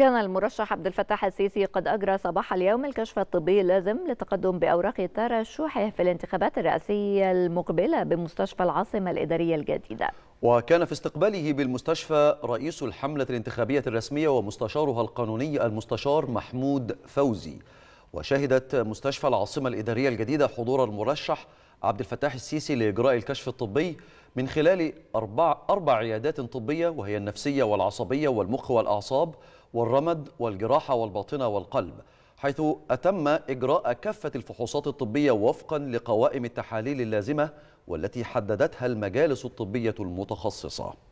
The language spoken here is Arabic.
كان المرشح عبد الفتاح السيسي قد أجرى صباح اليوم الكشف الطبي اللازم للتقدم بأوراق ترشحه في الانتخابات الرئاسية المقبلة بمستشفى العاصمة الإدارية الجديدة وكان في استقباله بالمستشفى رئيس الحملة الانتخابية الرسمية ومستشارها القانوني المستشار محمود فوزي وشهدت مستشفى العاصمة الإدارية الجديدة حضور المرشح عبد الفتاح السيسي لإجراء الكشف الطبي من خلال أربع, أربع عيادات طبية وهي النفسية والعصبية والمخ والأعصاب والرمد والجراحة والباطنة والقلب حيث أتم إجراء كافة الفحوصات الطبية وفقا لقوائم التحاليل اللازمة والتي حددتها المجالس الطبية المتخصصة